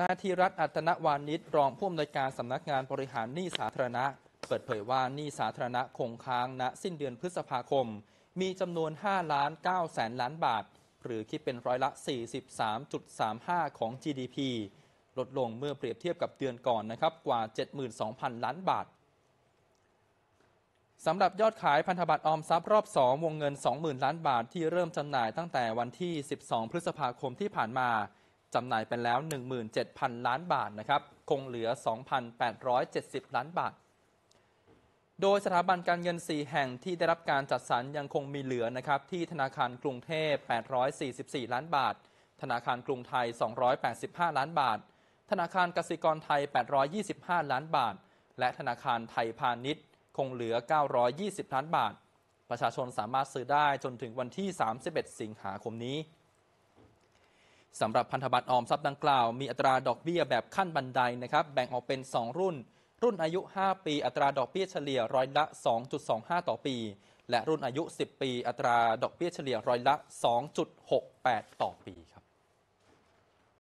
นายธีรัตน์อัตนวานิชรองผู้อำนวยการสำนักงานบริหารหนี้สาธารณะ เปิดเผยว่าหนี้สาธารณะคงค้างณ สิ้นเดือนพฤษภาคม มีจำนวน5ล้าน9แสนล้านบาท หรือคิดเป็นร้อยละ 43.35 ของ GDP ลดลงเมื่อเปรียบเทียบกับเดือนก่อนนะครับ กว่า 72,000 ล้านบาทสำหรับยอดขายพันธบัตรออมทรัพย์รอบ 2วงเงิน20,000ล้านบาทที่เริ่มจำหน่ายตั้งแต่วันที่ 12 พฤษภาคมที่ผ่านมาจำหน่ายไปแล้ว 17,000 ล้านบาทนะครับ คงเหลือ 2,870 ล้านบาท โดยสถาบันการเงิน4แห่งที่ได้รับการจัดสรรยังคงมีเหลือนะครับ ที่ธนาคารกรุงเทพ844 ล้านบาท ธนาคารกรุงไทย 285 ล้านบาท ธนาคาร กสิกรไทย 825 ล้านบาท และธนาคารไทยพาณิชย์ คงเหลือ 920 ล้านบาท ประชาชนสามารถซื้อได้จนถึงวันที่ 31 สิงหาคมนี้สำหรับพันธบัตรออมทรัพย์ดังกล่าว มีอัตราดอกเบี้ยแบบขั้นบันไดนะครับแบ่งออกเป็น 2 รุ่น รุ่นอายุ 5 ปีอัตราดอกเบี้ยเฉลี่ยร้อยละ 2.25 ต่อปี และรุ่นอายุ 10 ปีอัตราดอกเบี้ยเฉลี่ยร้อยละ 2.68 ต่อปี